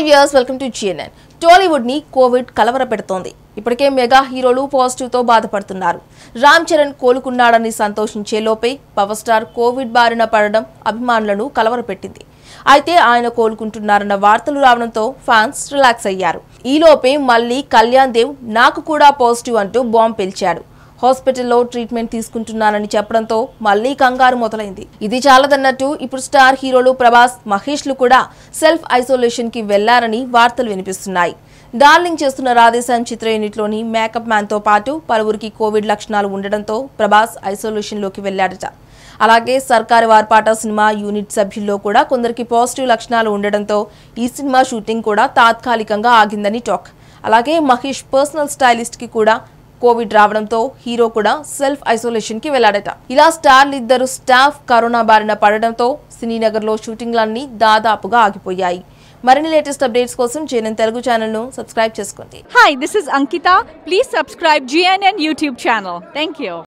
five years welcome to GNN ని Covid కలవరపెడుతోంది ఇప్పటికే మెగా హీరోలు పాజిటివ్ తో బాధపడుతున్నారు రామ్ చరణ్ కోలుకున్నాడని సంతోషించే లోపే పవర్ స్టార్ కోవిడ్ బారిన పడడం అభిమానులను కలవరపెట్టింది అయితే ఆయన కోలుకుంటున్నారన్న వార్తలు రావడంతో ఫ్యాన్స్ రిలాక్స్ అయ్యారు ఈలోపే మళ్ళీ కళ్యాణ్ దేవ్ నాకు కూడా పాజిటివ్ అంటూ బాంబు పిలిచాడు హాస్పిటల్లో ట్రీట్మెంట్ తీసుకుంటున్నానని చెప్పడంతో మళ్లీ కంగారు మొదలైంది ఇది చాలదన్నట్టు ఇప్పుడు స్టార్ హీరోలు ప్రభాస్ మహేష్ లు కూడా సెల్ఫ్ ఐసోలేషన్ కి వెళ్లారని వార్తలు వినిపిస్తున్నాయి డార్లింగ్ చేస్తున్న రాధేశాం చిత్ర యూనిట్లోని మేకప్ మ్యాన్తో పాటు పలువురికి కోవిడ్ లక్షణాలు ఉండడంతో ప్రభాస్ ఐసోలేషన్లోకి వెళ్లాడట అలాగే సర్కారు వార్పాట సినిమా యూనిట్ సభ్యుల్లో కూడా కొందరికి పాజిటివ్ లక్షణాలు ఉండడంతో ఈ సినిమా షూటింగ్ కూడా తాత్కాలికంగా ఆగిందని టాక్ అలాగే మహేష్ పర్సనల్ స్టైలిస్ట్కి కూడా కోవిడ్ రావడంతో హీరో కూడా సెల్ఫ్ ఐసోలేషన్ కి వెళ్లాడట ఇలా ఇద్దరు స్టాఫ్ కరోనా బారిన పడడంతో సినీనగర్లో షూటింగ్లన్నీ దాదాపుగా ఆగిపోయాయి మరిన్ని లేటెస్ట్ అప్డేట్స్ కోసం జీఎన్ఎన్ తెలుగు ఛానల్ను సబ్స్క్రైబ్ చేసుకోండి hi this is Ankita please subscribe GNN YouTube channel thank you